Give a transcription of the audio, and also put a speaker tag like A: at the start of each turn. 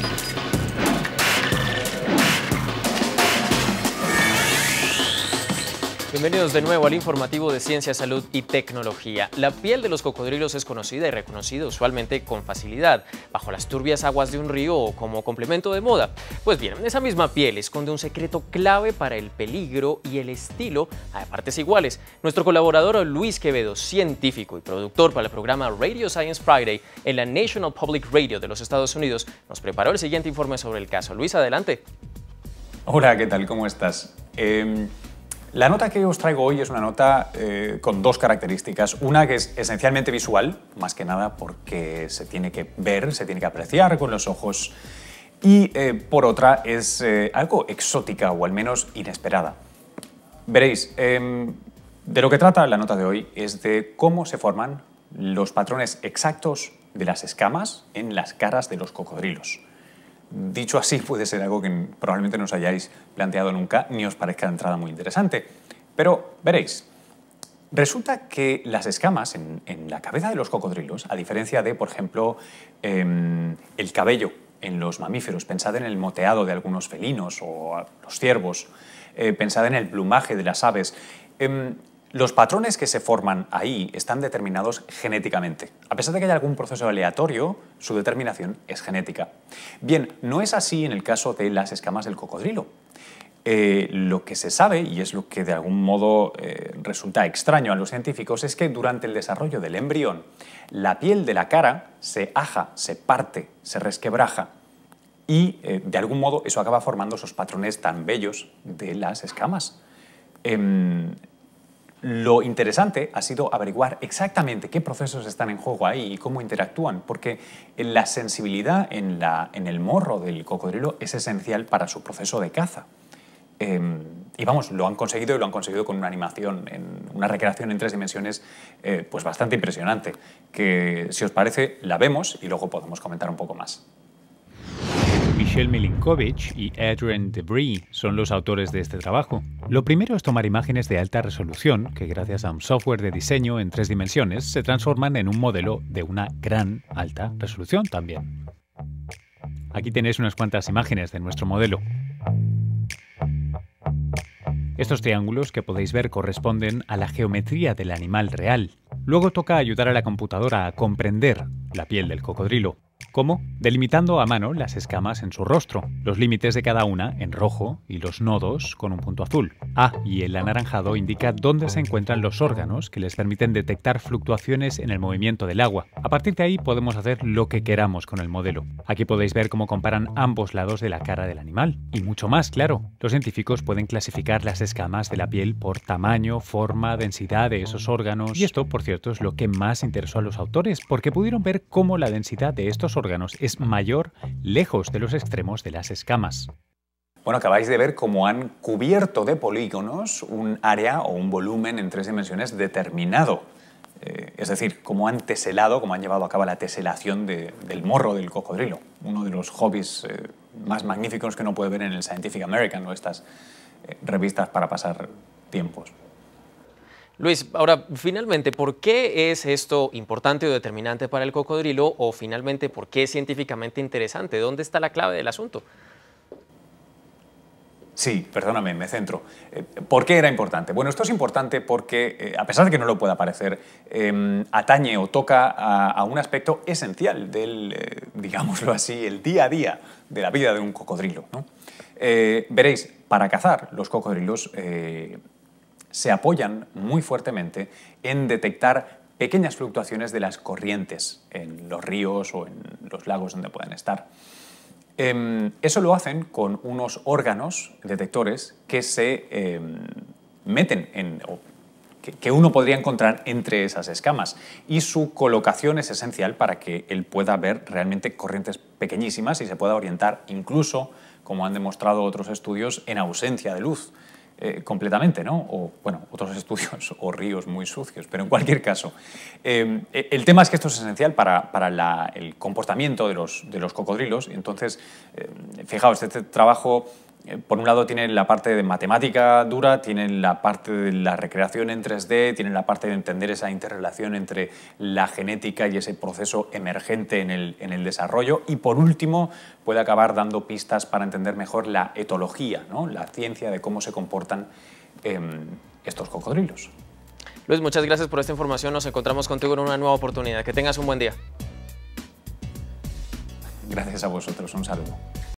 A: Thank you. Bienvenidos de nuevo al informativo de Ciencia, Salud y Tecnología. La piel de los cocodrilos es conocida y reconocida usualmente con facilidad, bajo las turbias aguas de un río o como complemento de moda. Pues bien, esa misma piel esconde un secreto clave para el peligro y el estilo a partes iguales. Nuestro colaborador Luis Quevedo, científico y productor para el programa Radio Science Friday en la National Public Radio de los Estados Unidos, nos preparó el siguiente informe sobre el caso. Luis, adelante.
B: Hola, ¿qué tal? ¿Cómo estás? Em, la nota que os traigo hoy es una nota eh, con dos características. Una que es esencialmente visual, más que nada porque se tiene que ver, se tiene que apreciar con los ojos. Y eh, por otra es eh, algo exótica o al menos inesperada. Veréis, em, de lo que trata la nota de hoy es de cómo se forman los patrones exactos de las escamas en las caras de los cocodrilos dicho así puede ser algo que probablemente no os hayáis planteado nunca ni os parezca de entrada muy interesante. Pero veréis, resulta que las escamas en, la cabeza de los cocodrilos, a diferencia de, por ejemplo, em, el cabello en los mamíferos, pensad en el moteado de algunos felinos o los ciervos, eh, pensad en el plumaje de las aves, em, los patrones que se forman ahí están determinados genéticamente. A pesar de que haya algún proceso aleatorio, su determinación es genética. Bien, no es así en el caso de las escamas del cocodrilo. Eh, lo que se sabe, y es lo que de algún modo eh, resulta extraño a los científicos, es que durante el desarrollo del embrión, la piel de la cara se aja, se parte, se resquebraja, y eh, de algún modo eso acaba formando esos patrones tan bellos de las escamas em, lo interesante ha sido averiguar exactamente qué procesos están en juego ahí y cómo interactúan, porque la sensibilidad en, el morro del cocodrilo es esencial para su proceso de caza. Em, y vamos, lo han conseguido y lo han conseguido con una animación, en una recreación en tres dimensiones eh, pues bastante impresionante, que si os parece la vemos y luego podemos comentar un poco más. Michelle Milinkovic y Adrian Debris son los autores de este trabajo. Lo primero es tomar imágenes de alta resolución que gracias a un software de diseño en tres dimensiones se transforman en un modelo de una gran alta resolución también. Aquí tenéis unas cuantas imágenes de nuestro modelo. Estos triángulos que podéis ver corresponden a la geometría del animal real. Luego toca ayudar a la computadora a comprender la piel del cocodrilo. ¿Cómo? Delimitando a mano las escamas en su rostro, los límites de cada una en rojo y los nodos con un punto azul. Ah, y el anaranjado indica dónde se encuentran los órganos que les permiten detectar fluctuaciones en el movimiento del agua. A partir de ahí podemos hacer lo que queramos con el modelo. Aquí podéis ver cómo comparan ambos lados de la cara del animal. Y mucho más, claro. Los científicos pueden clasificar las escamas de la piel por tamaño, forma, densidad de esos órganos. Y esto, por cierto, es lo que más interesó a los autores, porque pudieron ver cómo la densidad de estos órganos es mayor lejos de los extremos de las escamas. Bueno, acabáis de ver cómo han cubierto de polígonos un área o un volumen en tres dimensiones determinado. Eh, es decir, cómo han teselado, cómo han llevado a cabo la teselación del morro del cocodrilo, uno de los hobbies eh, más magníficos que no puede ver en el Scientific American o estas eh, revistas para pasar tiempos.
A: Luis, ahora finalmente, ¿por qué es esto importante o determinante para el cocodrilo o finalmente por qué es científicamente interesante? ¿Dónde está la clave del asunto?
B: Sí, perdóname, me centro. Eh, ¿Por qué era importante? Bueno, esto es importante porque, eh, a pesar de que no lo pueda parecer, em, atañe o toca a, un aspecto esencial del, eh, digámoslo así, el día a día de la vida de un cocodrilo. veréis, para cazar, los cocodrilos se apoyan muy fuertemente en detectar pequeñas fluctuaciones de las corrientes en los ríos o en los lagos donde pueden estar. Em, eso lo hacen con unos órganos detectores que se em, meten que uno podría encontrar entre esas escamas y su colocación es esencial para que él pueda ver realmente corrientes pequeñísimas y se pueda orientar incluso, como han demostrado otros estudios, en ausencia de luz. Eh, completamente, ¿no? O, bueno, otros estudios o ríos muy sucios, pero en cualquier caso. Em, e, el tema es que esto es esencial para, para el comportamiento de los, de los cocodrilos. Entonces, em, fijaos, este trabajo por un lado tienen la parte de matemática dura, tienen la parte de la recreación en 3D, tienen la parte de entender esa interrelación entre la genética y ese proceso emergente en el, desarrollo. Y por último, puede acabar dando pistas para entender mejor la etología, la ciencia de cómo se comportan em, estos cocodrilos.
A: Luis, muchas gracias por esta información. Nos encontramos contigo en una nueva oportunidad. Que tengas un buen día.
B: Gracias a vosotros. Un saludo.